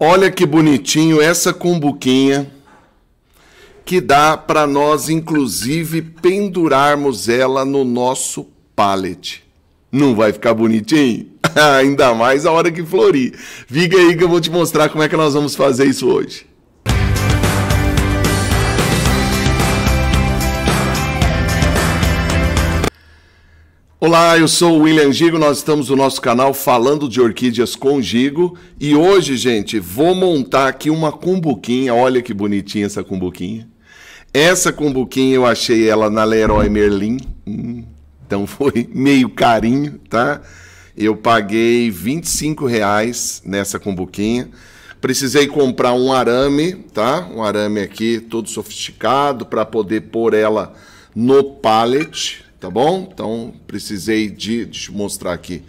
Olha que bonitinho essa cumbuquinha que dá para nós inclusive pendurarmos ela no nosso pallet. Não vai ficar bonitinho? Ainda mais a hora que florir. Viga aí que eu vou te mostrar como é que nós vamos fazer isso hoje. Olá, eu sou o William Gigo, nós estamos no nosso canal falando de orquídeas com Gigo e hoje, gente, vou montar aqui uma cumbuquinha, olha que bonitinha essa cumbuquinha. Essa cumbuquinha eu achei ela na Leroy Merlin, hum, então foi meio carinho, tá? Eu paguei 25 reais nessa cumbuquinha, precisei comprar um arame, tá? Um arame aqui todo sofisticado para poder pôr ela no pallet, tá bom? Então precisei de deixa eu mostrar aqui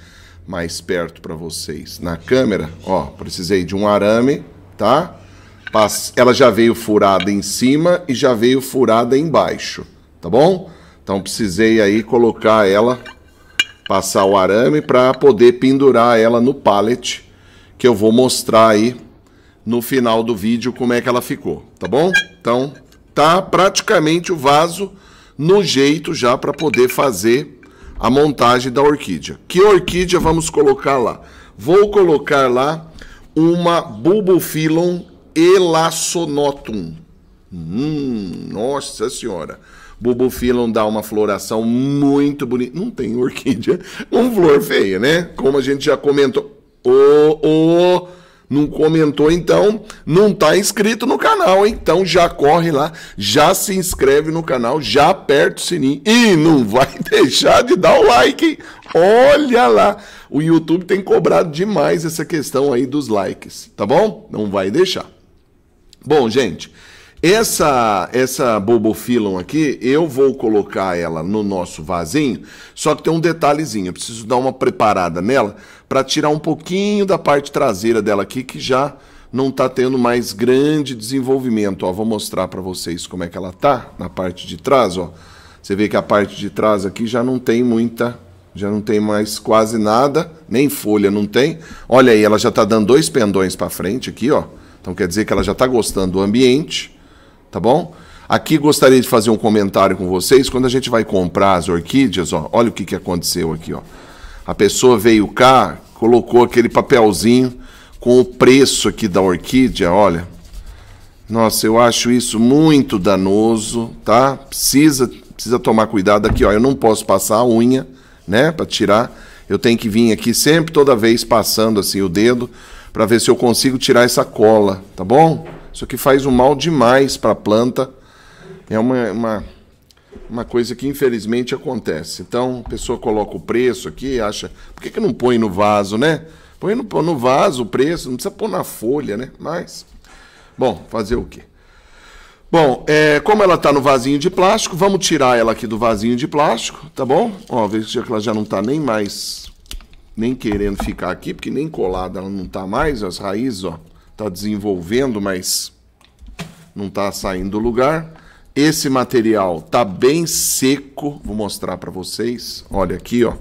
mais perto para vocês na câmera, ó, precisei de um arame, tá? Ela já veio furada em cima e já veio furada embaixo, tá bom? Então precisei aí colocar ela, passar o arame para poder pendurar ela no pallet, que eu vou mostrar aí no final do vídeo como é que ela ficou, tá bom? Então tá praticamente o vaso no jeito já para poder fazer a montagem da orquídea. Que orquídea vamos colocar lá? Vou colocar lá uma Bulbophyllum elasonotum. Hum, nossa senhora. Bulbophyllum dá uma floração muito bonita. Não tem orquídea com flor feia, né? Como a gente já comentou. Ô, oh, ô... Oh, não comentou, então não está inscrito no canal, então já corre lá, já se inscreve no canal, já aperta o sininho e não vai deixar de dar o like. Hein? Olha lá, o YouTube tem cobrado demais essa questão aí dos likes, tá bom? Não vai deixar. Bom, gente, essa essa Bobophyllum aqui, eu vou colocar ela no nosso vasinho, só que tem um detalhezinho, eu preciso dar uma preparada nela para tirar um pouquinho da parte traseira dela aqui que já não está tendo mais grande desenvolvimento. Ó, vou mostrar para vocês como é que ela tá na parte de trás. Ó. Você vê que a parte de trás aqui já não tem muita, já não tem mais quase nada, nem folha não tem. Olha aí, ela já está dando dois pendões para frente aqui, ó. Então quer dizer que ela já está gostando do ambiente tá bom? Aqui gostaria de fazer um comentário com vocês. Quando a gente vai comprar as orquídeas, ó, olha o que, que aconteceu aqui, ó. A pessoa veio cá, colocou aquele papelzinho com o preço aqui da orquídea, olha. Nossa, eu acho isso muito danoso, tá? Precisa, precisa tomar cuidado aqui, ó. Eu não posso passar a unha, né, para tirar. Eu tenho que vir aqui sempre, toda vez, passando assim o dedo para ver se eu consigo tirar essa cola, tá bom? Isso aqui faz um mal demais para a planta. É uma, uma, uma, coisa que infelizmente acontece. Então, a pessoa coloca o preço aqui, acha. Por que, que não põe no vaso, né? Põe no, no vaso o preço, não precisa pôr na folha, né? Mas. Bom, fazer o quê? Bom, é, como ela está no vasinho de plástico, vamos tirar ela aqui do vasinho de plástico, tá bom? Ó, veja que ela já não está nem mais, nem querendo ficar aqui, porque nem colada ela não está mais, as raízes, ó está desenvolvendo, mas não está saindo do lugar. Esse material tá bem seco, vou mostrar para vocês. Olha aqui, ó.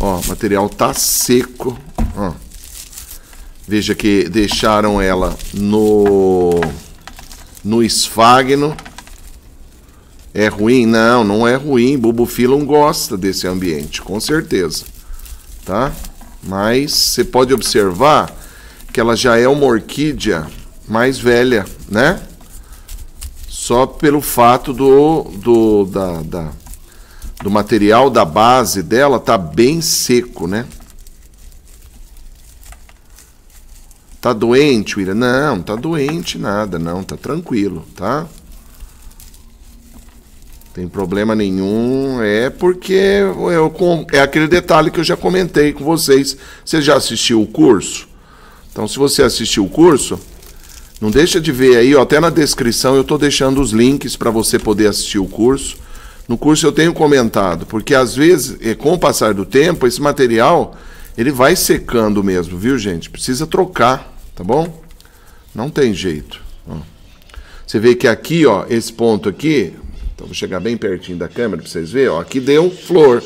Ó, o material tá seco, ó. Veja que deixaram ela no no esfagno. É ruim? Não, não é ruim. Bubufilum gosta desse ambiente, com certeza. Tá? Mas você pode observar que ela já é uma orquídea mais velha, né? Só pelo fato do, do, da, da do material da base dela tá bem seco, né? Tá doente, William? Não, tá doente nada, não, tá tranquilo, tá? Tem problema nenhum, é porque eu, é aquele detalhe que eu já comentei com vocês. Você já assistiu o curso? Então, se você assistiu o curso, não deixa de ver aí, ó, até na descrição eu estou deixando os links para você poder assistir o curso. No curso eu tenho comentado, porque às vezes, eh, com o passar do tempo, esse material ele vai secando mesmo, viu, gente? Precisa trocar, tá bom? Não tem jeito. Você vê que aqui, ó, esse ponto aqui, então vou chegar bem pertinho da câmera para vocês verem, ó, aqui deu flor,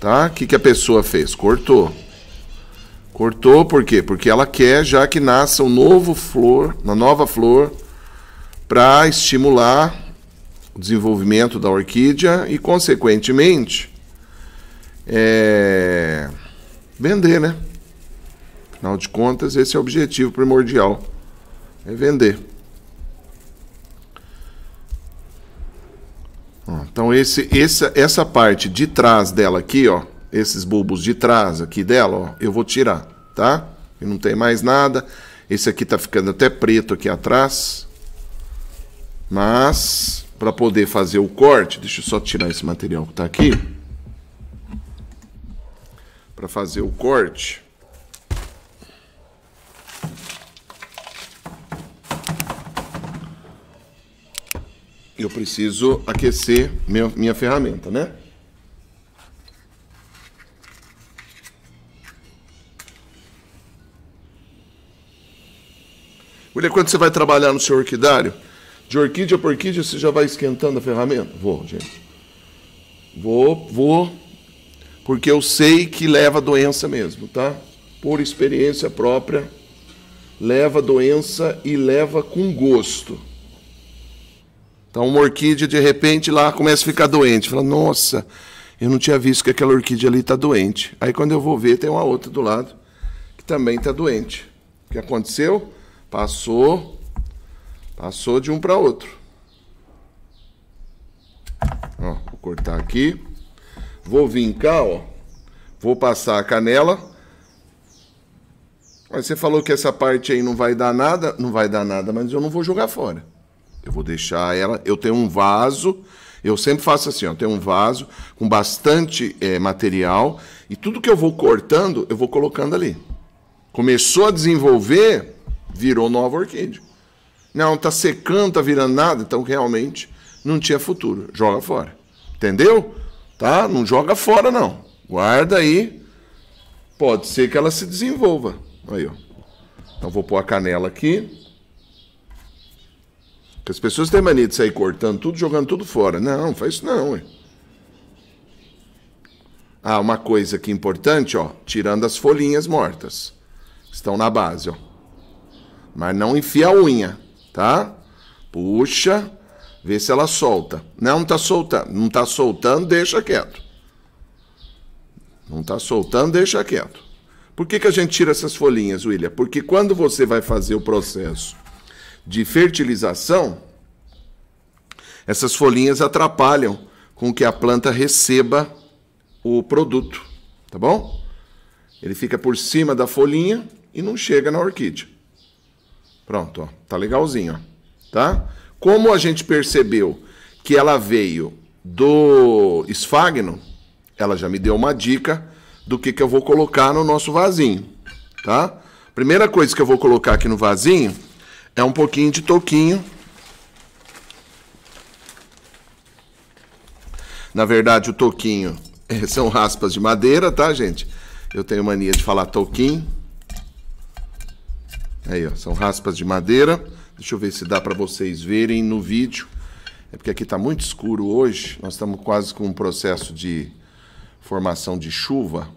tá? O que, que a pessoa fez? Cortou. Cortou por quê? Porque ela quer já que nasça um novo flor, uma nova flor, para estimular o desenvolvimento da orquídea e, consequentemente, é... vender, né? Afinal de contas, esse é o objetivo primordial: é vender. Então, esse, essa, essa parte de trás dela aqui, ó esses bulbos de trás aqui dela, ó, eu vou tirar, tá? E não tem mais nada. Esse aqui tá ficando até preto aqui atrás. Mas, para poder fazer o corte, deixa eu só tirar esse material que tá aqui. Para fazer o corte... Eu preciso aquecer minha, minha ferramenta, né? Porque quando você vai trabalhar no seu orquidário, de orquídea para orquídea, você já vai esquentando a ferramenta? Vou, gente. Vou, vou, porque eu sei que leva doença mesmo, tá? Por experiência própria, leva doença e leva com gosto. Então, uma orquídea, de repente, lá começa a ficar doente. Fala, nossa, eu não tinha visto que aquela orquídea ali está doente. Aí, quando eu vou ver, tem uma outra do lado que também está doente. O que aconteceu? Passou, passou de um para outro. Ó, vou cortar aqui. Vou vir cá, ó. Vou passar a canela. Mas você falou que essa parte aí não vai dar nada, não vai dar nada, mas eu não vou jogar fora. Eu vou deixar ela. Eu tenho um vaso. Eu sempre faço assim, ó, tenho um vaso com bastante é, material e tudo que eu vou cortando, eu vou colocando ali. Começou a desenvolver, virou nova orquídea. Não, tá secando, tá virando nada, então realmente não tinha futuro. Joga fora. Entendeu? Tá? Não joga fora, não. Guarda aí. Pode ser que ela se desenvolva. Aí, ó. Então vou pôr a canela aqui. Porque as pessoas têm mania de sair cortando tudo, jogando tudo fora. Não, faz isso não, ué. Ah, uma coisa aqui importante, ó, tirando as folhinhas mortas. Estão na base, ó mas não enfia a unha, tá? Puxa, vê se ela solta. Não, não tá soltando, não tá soltando, deixa quieto. Não tá soltando, deixa quieto. Por que, que a gente tira essas folhinhas, William? Porque quando você vai fazer o processo de fertilização, essas folhinhas atrapalham com que a planta receba o produto, tá bom? Ele fica por cima da folhinha e não chega na orquídea. Pronto, ó, tá legalzinho, ó, tá? Como a gente percebeu que ela veio do esfagno, ela já me deu uma dica do que, que eu vou colocar no nosso vasinho, tá? Primeira coisa que eu vou colocar aqui no vasinho é um pouquinho de toquinho. Na verdade, o toquinho são raspas de madeira, tá, gente? Eu tenho mania de falar toquinho. Aí, ó, são raspas de madeira. Deixa eu ver se dá para vocês verem no vídeo. É porque aqui está muito escuro hoje. Nós estamos quase com um processo de formação de chuva.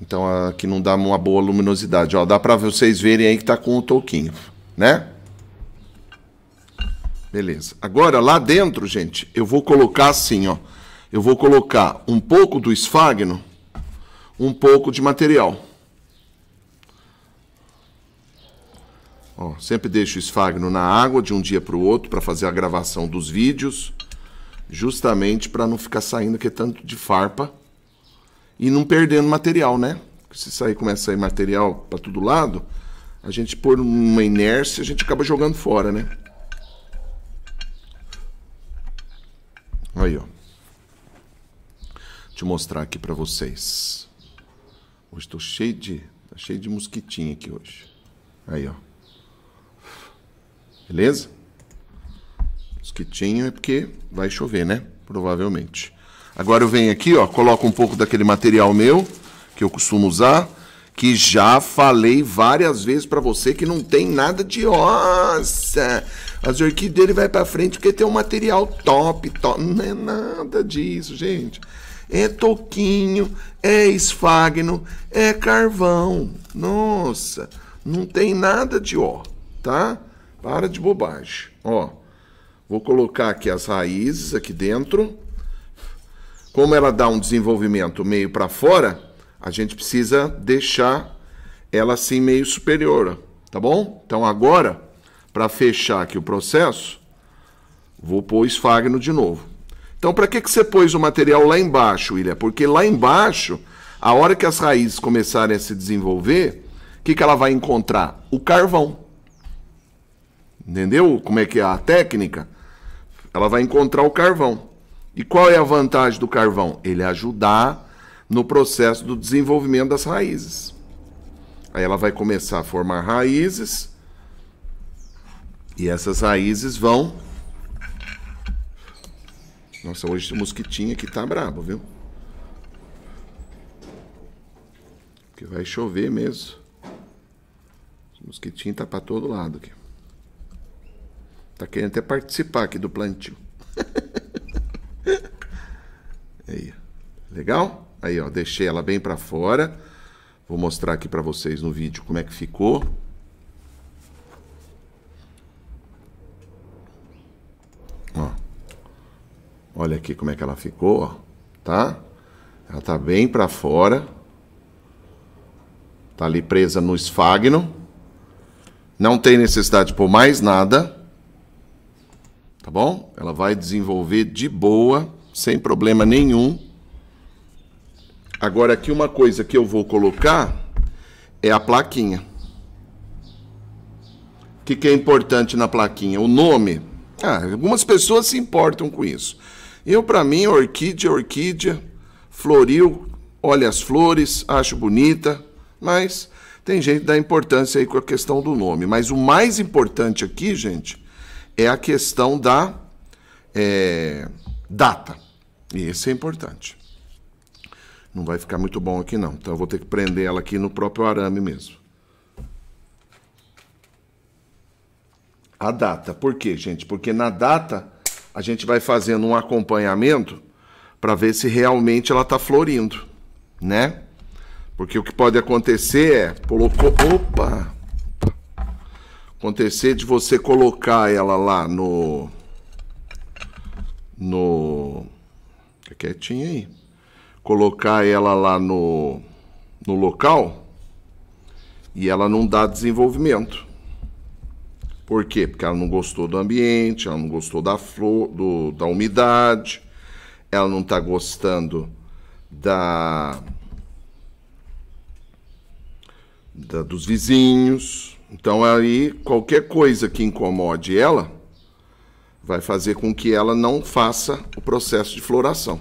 Então aqui não dá uma boa luminosidade. Ó, dá para vocês verem aí que está com o toquinho, né? Beleza. Agora lá dentro, gente, eu vou colocar assim, ó. Eu vou colocar um pouco do esfagno, um pouco de material. Ó, sempre deixo o esfagno na água de um dia para o outro para fazer a gravação dos vídeos, justamente para não ficar saindo que é tanto de farpa e não perdendo material, né? se sair começa a sair material para todo lado, a gente por uma inércia a gente acaba jogando fora, né? Aí, ó. Deixa eu mostrar aqui para vocês. Hoje estou cheio de, tá cheio de mosquitinho aqui hoje. Aí, ó. Beleza? Os quitinhos é porque vai chover, né? Provavelmente. Agora eu venho aqui, ó, coloco um pouco daquele material meu que eu costumo usar, que já falei várias vezes para você que não tem nada de nossa. As orquídeas dele vai para frente porque tem um material top, top. Não é nada disso, gente. É toquinho, é esfagno, é carvão. Nossa, não tem nada de ó, tá? Para de bobagem. Ó, vou colocar aqui as raízes aqui dentro. Como ela dá um desenvolvimento meio para fora, a gente precisa deixar ela assim meio superior, tá bom? Então agora, para fechar aqui o processo, vou pôr esfagno de novo. Então, para que, que você pôs o material lá embaixo, William? Porque lá embaixo, a hora que as raízes começarem a se desenvolver, o que, que ela vai encontrar? O carvão. Entendeu como é que é a técnica? Ela vai encontrar o carvão. E qual é a vantagem do carvão? Ele ajudar no processo do desenvolvimento das raízes. Aí ela vai começar a formar raízes. E essas raízes vão. Nossa, hoje o mosquitinho aqui tá brabo, viu? Porque vai chover mesmo. O mosquitinho tá para todo lado aqui. Está querendo até participar aqui do plantio. aí, legal? Aí, ó, deixei ela bem para fora. Vou mostrar aqui para vocês no vídeo como é que ficou. Ó. Olha aqui como é que ela ficou, ó, tá? Ela tá bem para fora. Tá ali presa no esfagno. Não tem necessidade por mais nada bom? Ela vai desenvolver de boa, sem problema nenhum. Agora aqui uma coisa que eu vou colocar é a plaquinha. O que, que é importante na plaquinha? O nome. Ah, algumas pessoas se importam com isso. Eu, para mim, orquídea, orquídea, floril, olha as flores, acho bonita, mas tem gente que dá importância aí com a questão do nome. Mas o mais importante aqui, gente, é a questão da é, data. E esse é importante. Não vai ficar muito bom aqui, não. Então, eu vou ter que prender ela aqui no próprio arame mesmo. A data. Por quê, gente? Porque na data a gente vai fazendo um acompanhamento para ver se realmente ela está florindo, né? Porque o que pode acontecer é colocou, opa, acontecer de você colocar ela lá no. No. Fica quietinha aí. Colocar ela lá no, no local e ela não dá desenvolvimento. Por quê? Porque ela não gostou do ambiente, ela não gostou da flor, do, da umidade, ela não está gostando da, da dos vizinhos. Então aí qualquer coisa que incomode ela vai fazer com que ela não faça o processo de floração.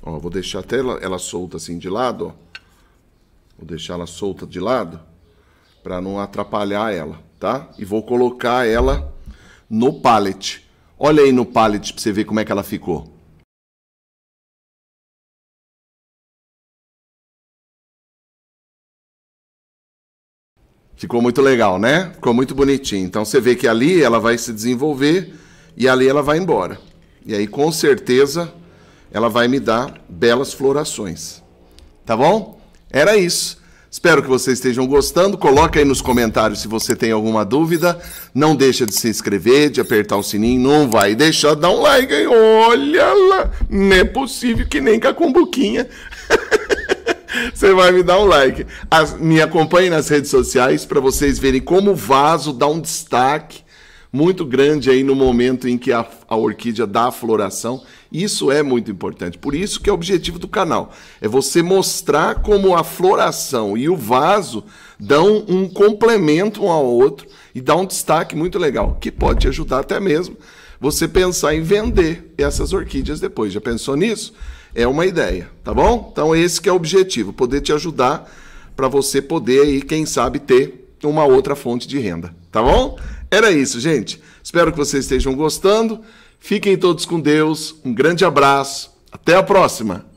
Ó, vou deixar até ela, ela solta assim de lado, ó. Vou deixar ela solta de lado para não atrapalhar ela, tá? E vou colocar ela no pallet. Olha aí no pallet para você ver como é que ela ficou. Ficou muito legal, né? Ficou muito bonitinho. Então você vê que ali ela vai se desenvolver e ali ela vai embora. E aí com certeza ela vai me dar belas florações. Tá bom? Era isso. Espero que vocês estejam gostando. Coloca aí nos comentários se você tem alguma dúvida. Não deixa de se inscrever, de apertar o sininho. Não vai deixar Dá dar um like, aí. Olha lá! Não é possível que nem com a cumbuquinha. Você vai me dar um like. As, me acompanhe nas redes sociais para vocês verem como o vaso dá um destaque muito grande aí no momento em que a, a orquídea dá a floração. Isso é muito importante. Por isso que é o objetivo do canal. É você mostrar como a floração e o vaso dão um complemento um ao outro e dá um destaque muito legal, que pode te ajudar até mesmo você pensar em vender essas orquídeas depois. Já pensou nisso? é uma ideia, tá bom? Então esse que é o objetivo, poder te ajudar para você poder e quem sabe ter uma outra fonte de renda, tá bom? Era isso, gente. Espero que vocês estejam gostando. Fiquem todos com Deus. Um grande abraço. Até a próxima.